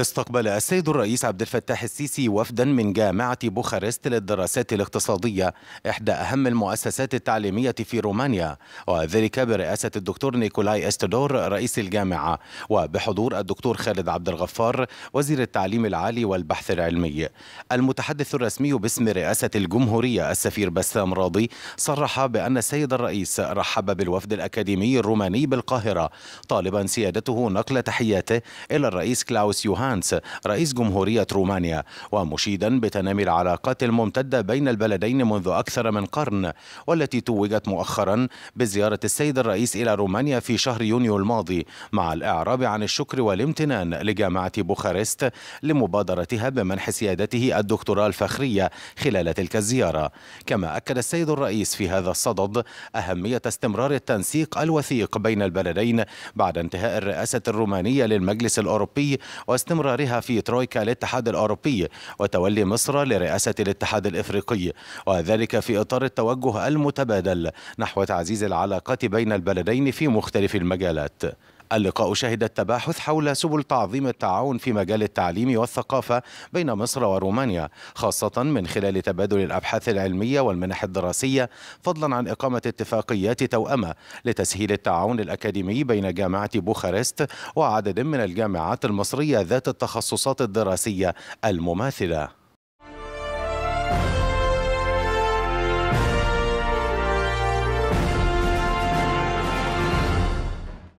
استقبل السيد الرئيس عبد الفتاح السيسي وفدا من جامعة بوخارست للدراسات الاقتصادية إحدى أهم المؤسسات التعليمية في رومانيا وذلك برئاسة الدكتور نيكولاي استدور رئيس الجامعة وبحضور الدكتور خالد عبد الغفار وزير التعليم العالي والبحث العلمي المتحدث الرسمي باسم رئاسة الجمهورية السفير بسام راضي صرح بأن السيد الرئيس رحب بالوفد الأكاديمي الروماني بالقاهرة طالبا سيادته نقل تحياته إلى الرئيس كلاوس يوهان هانس رئيس جمهورية رومانيا ومشيدا بتنامي العلاقات الممتدة بين البلدين منذ أكثر من قرن والتي توجت مؤخرا بزيارة السيد الرئيس إلى رومانيا في شهر يونيو الماضي مع الإعراب عن الشكر والامتنان لجامعة بوخارست لمبادرتها بمنح سيادته الدكتوراه الفخرية خلال تلك الزيارة كما أكد السيد الرئيس في هذا الصدد أهمية استمرار التنسيق الوثيق بين البلدين بعد انتهاء الرئاسة الرومانية للمجلس الأوروبي واستمرار استمرارها في ترويكا الاتحاد الأوروبي وتولي مصر لرئاسة الاتحاد الإفريقي وذلك في إطار التوجه المتبادل نحو تعزيز العلاقات بين البلدين في مختلف المجالات اللقاء شهد التباحث حول سبل تعظيم التعاون في مجال التعليم والثقافة بين مصر ورومانيا خاصة من خلال تبادل الأبحاث العلمية والمنح الدراسية فضلا عن إقامة اتفاقيات توأمة لتسهيل التعاون الأكاديمي بين جامعة بوخارست وعدد من الجامعات المصرية ذات التخصصات الدراسية المماثلة